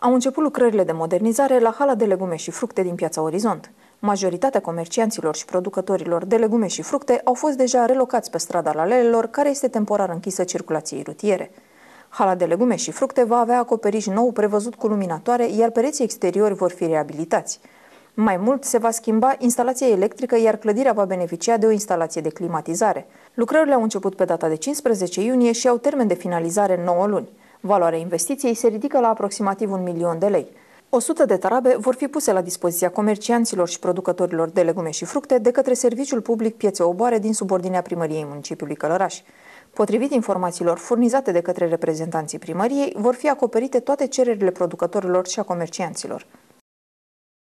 Au început lucrările de modernizare la hala de legume și fructe din piața Orizont. Majoritatea comercianților și producătorilor de legume și fructe au fost deja relocați pe strada Lalelelor, care este temporar închisă circulației rutiere. Hala de legume și fructe va avea acoperiș nou prevăzut cu luminatoare, iar pereții exteriori vor fi reabilitați. Mai mult, se va schimba instalația electrică, iar clădirea va beneficia de o instalație de climatizare. Lucrările au început pe data de 15 iunie și au termen de finalizare 9 luni. Valoarea investiției se ridică la aproximativ un milion de lei. 100 de tarabe vor fi puse la dispoziția comercianților și producătorilor de legume și fructe de către Serviciul Public Piețe Oboare din subordinea primăriei municipiului Călăraș. Potrivit informațiilor furnizate de către reprezentanții primăriei, vor fi acoperite toate cererile producătorilor și a comercianților.